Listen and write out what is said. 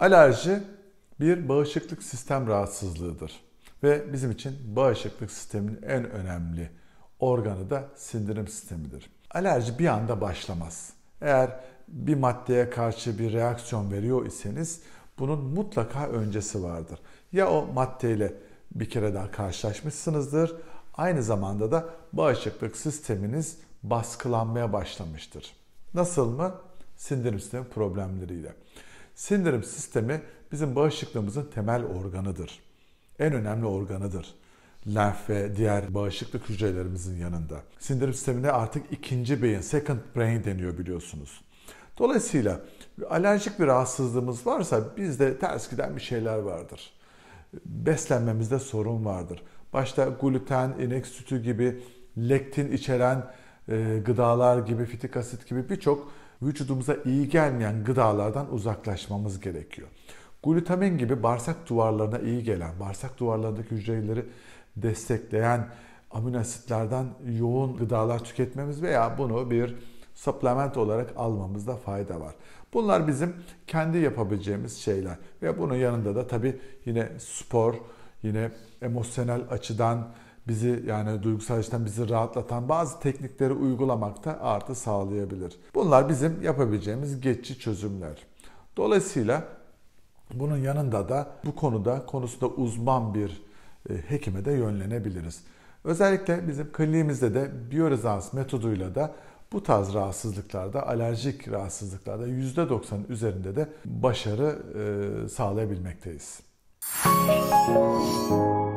Alerji bir bağışıklık sistem rahatsızlığıdır. Ve bizim için bağışıklık sisteminin en önemli organı da sindirim sistemidir. Alerji bir anda başlamaz. Eğer bir maddeye karşı bir reaksiyon veriyor iseniz bunun mutlaka öncesi vardır. Ya o maddeyle bir kere daha karşılaşmışsınızdır. Aynı zamanda da bağışıklık sisteminiz baskılanmaya başlamıştır. Nasıl mı? Sindirim sistemi problemleriyle. Sindirim sistemi bizim bağışıklığımızın temel organıdır. En önemli organıdır. Lenf ve diğer bağışıklık hücrelerimizin yanında. Sindirim sisteminde artık ikinci beyin, second brain deniyor biliyorsunuz. Dolayısıyla alerjik bir rahatsızlığımız varsa bizde ters giden bir şeyler vardır. Beslenmemizde sorun vardır. Başta gluten, inek sütü gibi lektin içeren e, gıdalar gibi, fitik asit gibi birçok vücudumuza iyi gelmeyen gıdalardan uzaklaşmamız gerekiyor. Glutamin gibi bağırsak duvarlarına iyi gelen, bağırsak duvarlarındaki hücreleri destekleyen amino asitlerden yoğun gıdalar tüketmemiz veya bunu bir supplement olarak almamızda fayda var. Bunlar bizim kendi yapabileceğimiz şeyler ve bunun yanında da tabii yine spor, yine emosyonel açıdan bizi yani duygusal açıdan bizi rahatlatan bazı teknikleri uygulamakta artı sağlayabilir. Bunlar bizim yapabileceğimiz geçici çözümler. Dolayısıyla bunun yanında da bu konuda konusunda uzman bir e, hekime de yönlenebiliriz. Özellikle bizim kliniğimizde de biyorezans metoduyla da bu tarz rahatsızlıklarda, alerjik rahatsızlıklarda %90'ın üzerinde de başarı e, sağlayabilmekteyiz. Müzik